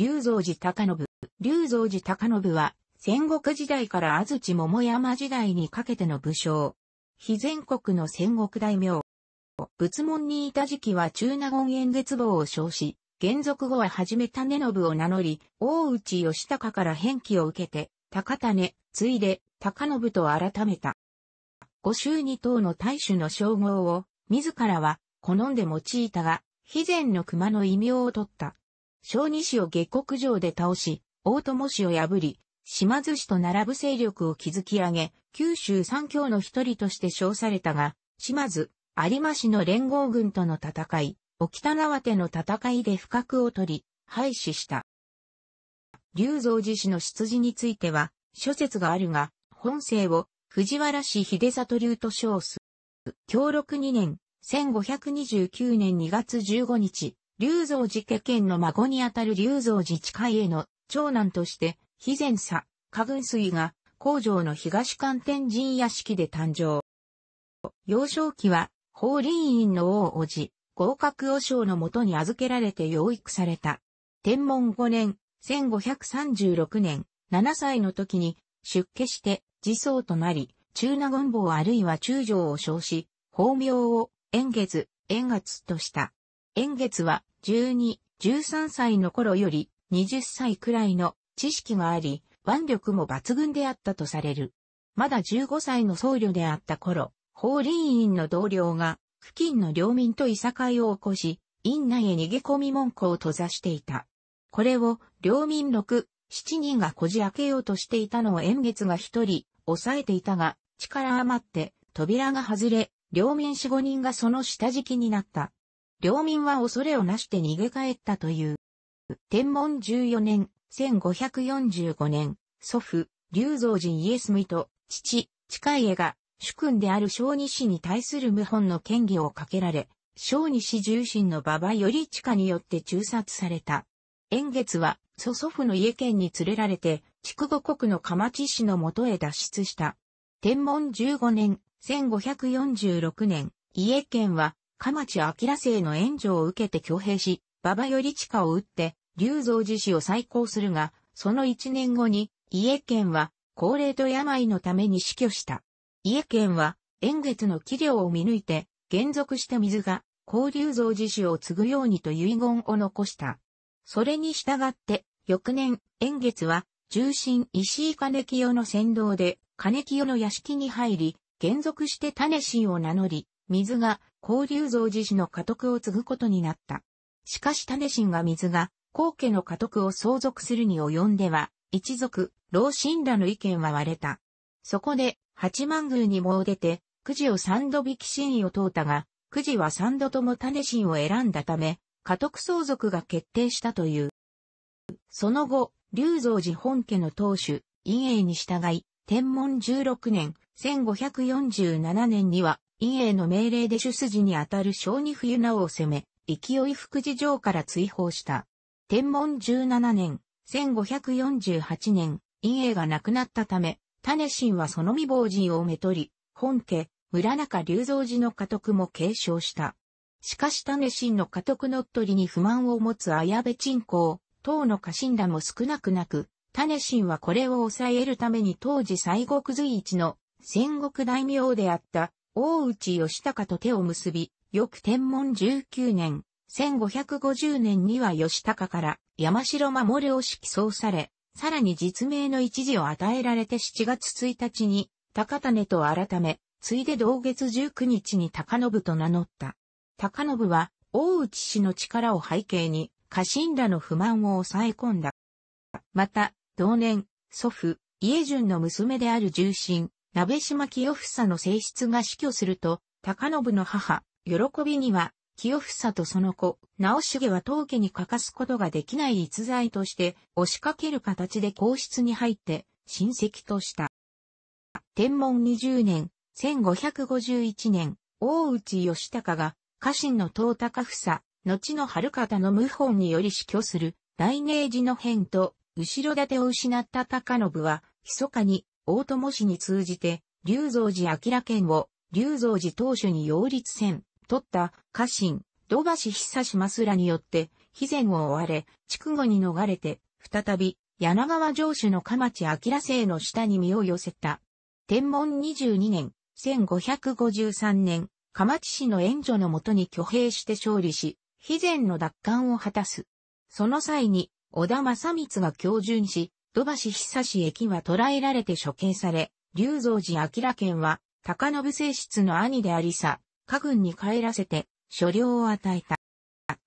龍蔵寺高信。龍蔵寺高信は、戦国時代から安土桃山時代にかけての武将。非全国の戦国大名。仏門にいた時期は中納言演月坊を称し、元俗後は始め種信を名乗り、大内義高から返記を受けて、高種、ついで、高信と改めた。五州二等の大主の称号を、自らは、好んで用いたが、非前の熊の異名を取った。小二氏を下克上で倒し、大友氏を破り、島津氏と並ぶ勢力を築き上げ、九州三強の一人として称されたが、島津、有馬氏の連合軍との戦い、沖田縄手の戦いで不覚を取り、廃止した。龍蔵寺氏の出自については、諸説があるが、本姓を藤原氏秀里流と称す。協録2年、1529年2月15日、龍造寺家県の孫にあたる龍造寺近いへの長男として、肥前佐、家軍水が、工場の東関天神屋敷で誕生。幼少期は、法輪院の王おじ、合格和尚のもとに預けられて養育された。天文5年、1536年、7歳の時に出家して自僧となり、中納言坊あるいは中将を称し、法名を円月、円月とした。円月は12、13歳の頃より20歳くらいの知識があり、腕力も抜群であったとされる。まだ15歳の僧侶であった頃、法輪院の同僚が付近の領民といさかいを起こし、院内へ逃げ込み門戸を閉ざしていた。これを領民6、7人がこじ開けようとしていたのを円月が一人、抑えていたが、力余って、扉が外れ、領民4、5人がその下敷きになった。領民は恐れをなして逃げ帰ったという。天文14年、1545年、祖父、竜蔵人イエスミと、父、近家が、主君である小西に対する謀反の権威をかけられ、小西重臣の馬場より地下によって中殺された。円月は、祖祖父の家県に連れられて、筑後国の鎌地氏のもとへ脱出した。天文15年、1546年、家県は、鎌地明生の援助を受けて挙兵し、馬場頼親を打って、龍造寺氏を再興するが、その一年後に、家県は、高齢と病のために死去した。家県は、円月の器量を見抜いて、減俗した水が、高流造寺氏を継ぐようにと遺言を残した。それに従って、翌年、円月は、重臣石井金清の先導で、金清の屋敷に入り、減俗して種氏を名乗り、水が交流蔵寺氏の家督を継ぐことになった。しかし種心が水が、皇家の家督を相続するに及んでは、一族、老臣らの意見は割れた。そこで、八幡宮に詣出て、九じを三度引き真意を問うたが、九じは三度とも種心を選んだため、家督相続が決定したという。その後、龍蔵寺本家の当主、陰影に従い、天文十六年、1547年には、陰影の命令で主筋にあたる小二冬名を攻め、勢い福寺城から追放した。天文17年、1548年、陰影が亡くなったため、種心はその未亡人を埋め取り、本家、村中隆蔵寺の家督も継承した。しかし種心の家督乗っ取りに不満を持つ綾部鎮公、党の家臣らも少なくなく、種心はこれを抑えるために当時西国随一の戦国大名であった大内義高と手を結び、翌天文19年、1550年には義高から山城守を指揮総され、さらに実名の一時を与えられて7月1日に、高種と改め、ついで同月19日に高信と名乗った。高信は、大内氏の力を背景に、家臣らの不満を抑え込んだ。また、同年、祖父、家順の娘である重臣、鍋島清房の正室が死去すると、高信の母、喜びには、清房とその子、直重は当家に欠かすことができない逸材として、押しかける形で皇室に入って、親戚とした。天文20年、1551年、大内義高が、家臣の東高房、後の春方の謀反により死去する、大明寺の変と、後ろ盾を失った高信は、密かに大友氏に通じて、龍蔵寺明県を、龍蔵寺当主に擁立戦、取った家臣、土橋久島すらによって、肥前を追われ、筑後に逃れて、再び、柳川城主の鎌地明姓の下に身を寄せた。天文22年、1553年、鎌地氏の援助のもとに挙兵して勝利し、肥前の奪還を果たす。その際に、小田正光が教順し、土橋久志駅は捕らえられて処刑され、龍造寺明県は、高信正室の兄でありさ、家軍に帰らせて、所領を与えた。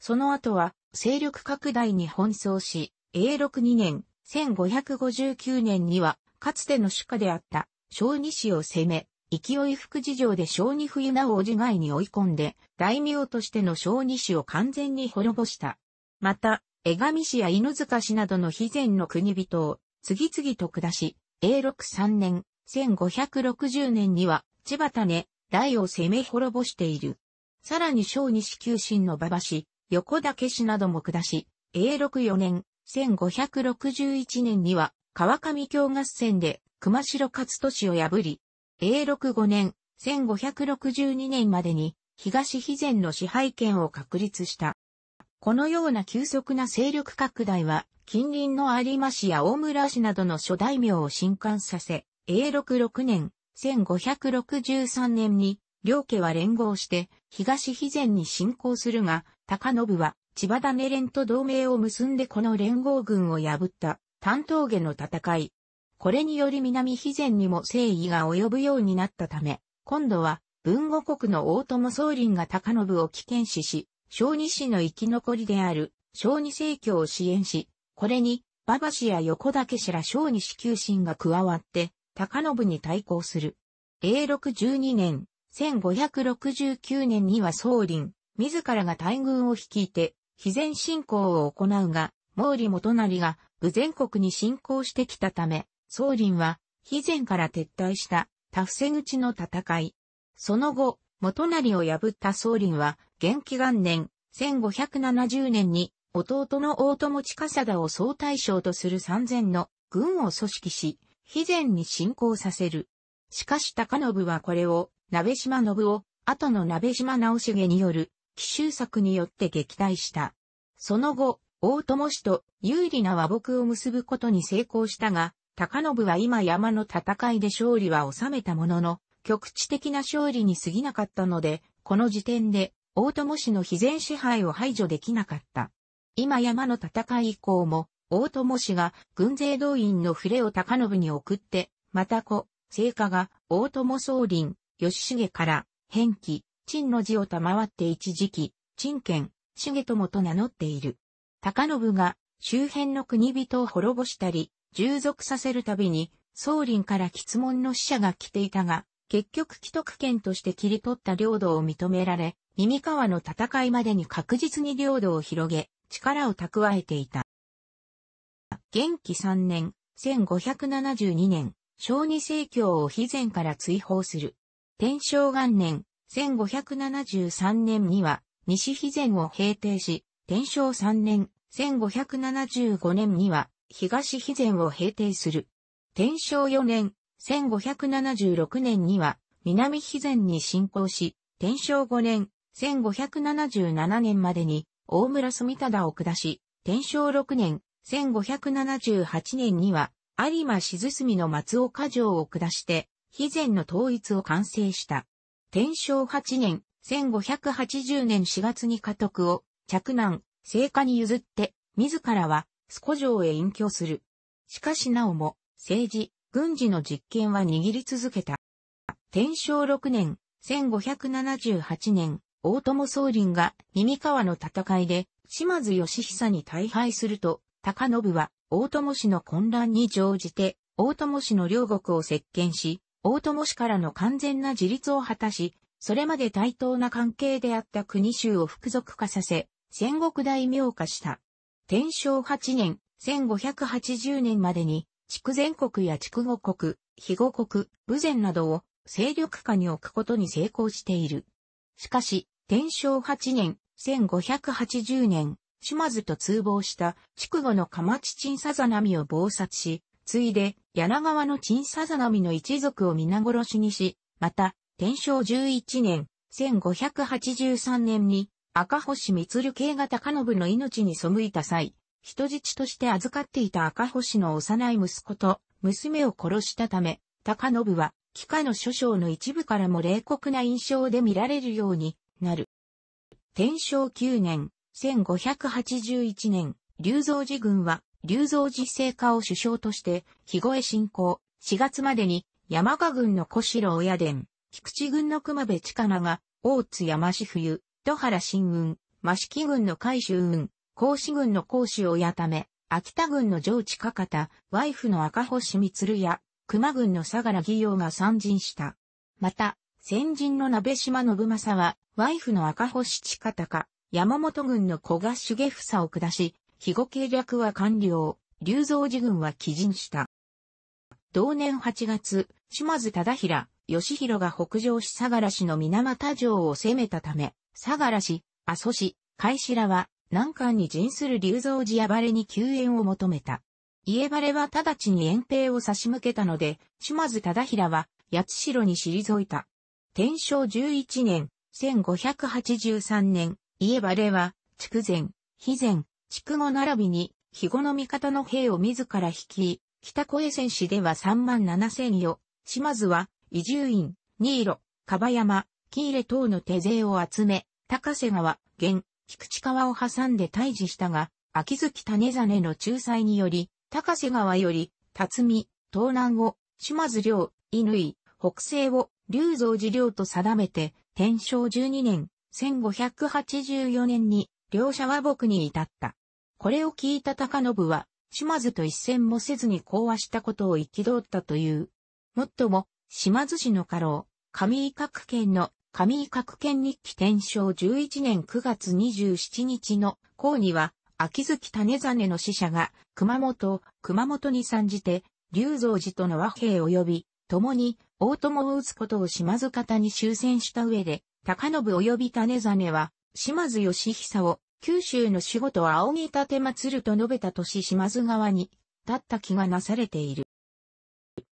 その後は、勢力拡大に奔走し、永禄2年、1559年には、かつての主家であった、小二氏を攻め、勢い副事情で小二冬なを自害に追い込んで、大名としての小二氏を完全に滅ぼした。また、江上市や犬塚市などの肥前の国人を次々と下し、永禄3年、1560年には、千葉種、大を攻め滅ぼしている。さらに小西九神の馬場市、横岳市なども下し、永禄4年、1561年には、川上京合戦で熊代勝利を破り、永禄5年、1562年までに、東肥前の支配権を確立した。このような急速な勢力拡大は、近隣の有馬市や大村市などの諸大名を震撼させ、A66 年、1563年に、両家は連合して、東肥前に侵攻するが、高信は、千葉種連と同盟を結んでこの連合軍を破った、担当下の戦い。これにより南肥前にも誠意が及ぶようになったため、今度は、文後国の大友宗麟が高信を危険視し、小児氏の生き残りである小児政教を支援し、これに馬場氏や横岳氏ら小児子宮心が加わって高信に対抗する。永禄12年、1569年には総林、自らが大軍を率いて、非前信仰を行うが、毛利元就が、武全国に侵攻してきたため、総林は、非前から撤退した、タ伏口の戦い。その後、元就を破った総林は、元気元年、1570年に、弟の大友近貞を総大将とする三千の軍を組織し、肥前に侵攻させる。しかし高信はこれを、鍋島信を、後の鍋島直重による、奇襲策によって撃退した。その後、大友氏と有利な和睦を結ぶことに成功したが、高信は今山の戦いで勝利は収めたものの、局地的な勝利に過ぎなかったので、この時点で大友氏の非前支配を排除できなかった。今山の戦い以降も、大友氏が軍勢動員の触れを高信に送って、また子、聖火が大友総林、吉重から、変記、陳の字を賜って一時期、陳県、重友と名乗っている。高信が周辺の国人を滅ぼしたり、従属させるたびに、総林から吉問の使者が来ていたが、結局既得権として切り取った領土を認められ、耳川の戦いまでに確実に領土を広げ、力を蓄えていた。元気3年、1572年、小児政教を肥前から追放する。天正元年、1573年には、西肥前を平定し、天正3年、1575年には、東肥前を平定する。天正4年、1576年には、南肥前に侵攻し、天正5年、1577年までに大村住忠を下し、天正6年、1578年には有馬静住の松岡城を下して、肥前の統一を完成した。天正8年、1580年4月に家督を、着難、聖火に譲って、自らは、スコ城へ隠居する。しかしなおも、政治、軍事の実権は握り続けた。天正6年、1578年、大友宗麟が耳川の戦いで島津義久に大敗すると、高信は大友氏の混乱に乗じて、大友氏の両国を接見し、大友氏からの完全な自立を果たし、それまで対等な関係であった国衆を複属化させ、戦国大名化した。天正8年、1580年までに、筑前国や筑後国、肥後国、武前などを勢力下に置くことに成功している。しかし、天正8年、1580年、島津と通謀した筑後の鎌地鎮佐ざ波を謀殺し、ついで柳川の鎮佐ざ波の一族を皆殺しにし、また、天正11年、1583年に赤星光系が高信の命に背いた際、人質として預かっていた赤星の幼い息子と娘を殺したため、高信は帰化の諸将の一部からも冷酷な印象で見られるようになる。天正9年、1581年、龍造寺軍は、龍造寺聖火を首相として、日越進行、4月までに、山賀軍の小城親伝、菊池軍の熊部近名が、大津山市冬、戸原新雲、益木軍の海州運、甲子軍の甲子親ため、秋田軍の上地かかた、ワイフの赤星光や、熊軍の相良義陽が参陣した。また、先人の鍋島信正は、ワイフの赤星地方か、山本軍の古賀重房を下し、肥後計略は完了、龍造寺軍は起陣した。同年8月、島津忠平、義弘が北上し相良氏の水俣城を攻めたため、相良氏、阿蘇氏、海氏らは、南関に陣する龍造寺暴れに救援を求めた。家バレは直ちに遠兵を差し向けたので、島津忠平は、八代に退いた。天正11年、1583年、家バレは、筑前、肥前、筑後並びに、肥後の味方の兵を自ら率い、北小江戦士では3万7千余、島津は、伊集院、新路、樺山、喜入等の手勢を集め、高瀬川、現、菊池川を挟んで退治したが、秋月種真の仲裁により、高瀬川より、辰巳、東南を、島津領、乾、北西を、龍造寺領と定めて、天正12年、1584年に、両者和睦に至った。これを聞いた高信は、島津と一戦もせずに講和したことを憤ったという。もっとも、島津氏の家老、上井角県の上井角県日記天正11年9月27日の講には、秋月種真の使者が、熊本、熊本に参じて、龍蔵寺との和平及び、共に、大友を討つことを島津方に終戦した上で、高信及び種真は、島津義久を、九州の守護と仰ぎ立て祭ると述べた年島津側に、立った気がなされている。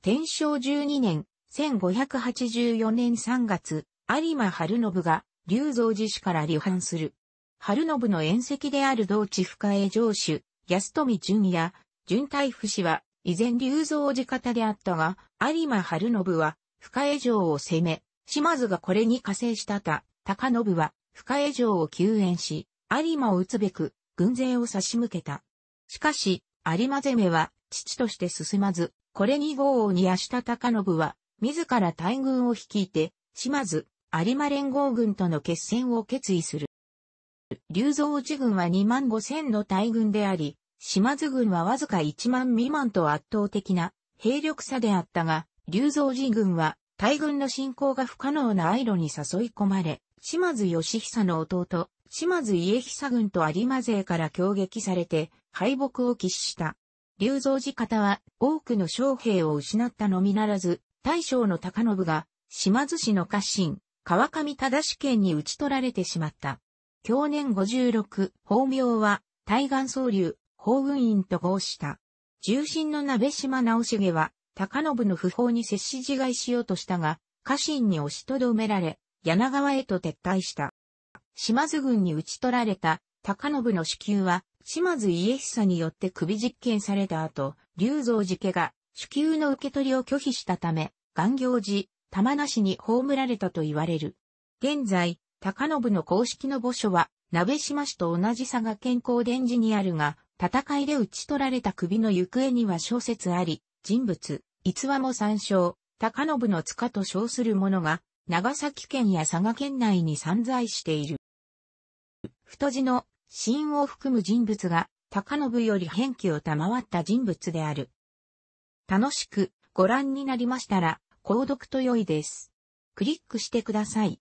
天正12年、1584年3月、有馬春信が、龍蔵寺市から離反する。春信の縁石である同地深江城主、安富淳也、淳太夫氏は、以前竜造寺方であったが、有馬春信は、深江城を攻め、島津がこれに加勢したた、高信は、深江城を救援し、有馬を撃つべく、軍勢を差し向けた。しかし、有馬攻めは、父として進まず、これに豪王に足した高信は、自ら大軍を率いて、島津、有馬連合軍との決戦を決意する。龍造寺軍は2万5千の大軍であり、島津軍はわずか1万未満と圧倒的な兵力差であったが、龍造寺軍は大軍の進行が不可能な愛路に誘い込まれ、島津義久の弟、島津家久軍と有馬勢から攻撃されて敗北を喫した。龍造寺方は多くの将兵を失ったのみならず、大将の高信が島津氏の家臣、川上忠志県に討ち取られてしまった。享年56、法名は、対岸総流、法軍院と合した。重臣の鍋島直茂は、高信の不法に接し自害しようとしたが、家臣に押しとどめられ、柳川へと撤退した。島津軍に打ち取られた高信の支給は、島津家久によって首実験された後、龍造寺家が支給の受け取りを拒否したため、願行寺、玉名市に葬られたと言われる。現在、高信の公式の墓所は、鍋島市と同じ佐賀県康伝寺にあるが、戦いで討ち取られた首の行方には小説あり、人物、逸話も参照、高信の塚と称するものが、長崎県や佐賀県内に散在している。太字の死因を含む人物が、高信より返記を賜った人物である。楽しくご覧になりましたら、購読と良いです。クリックしてください。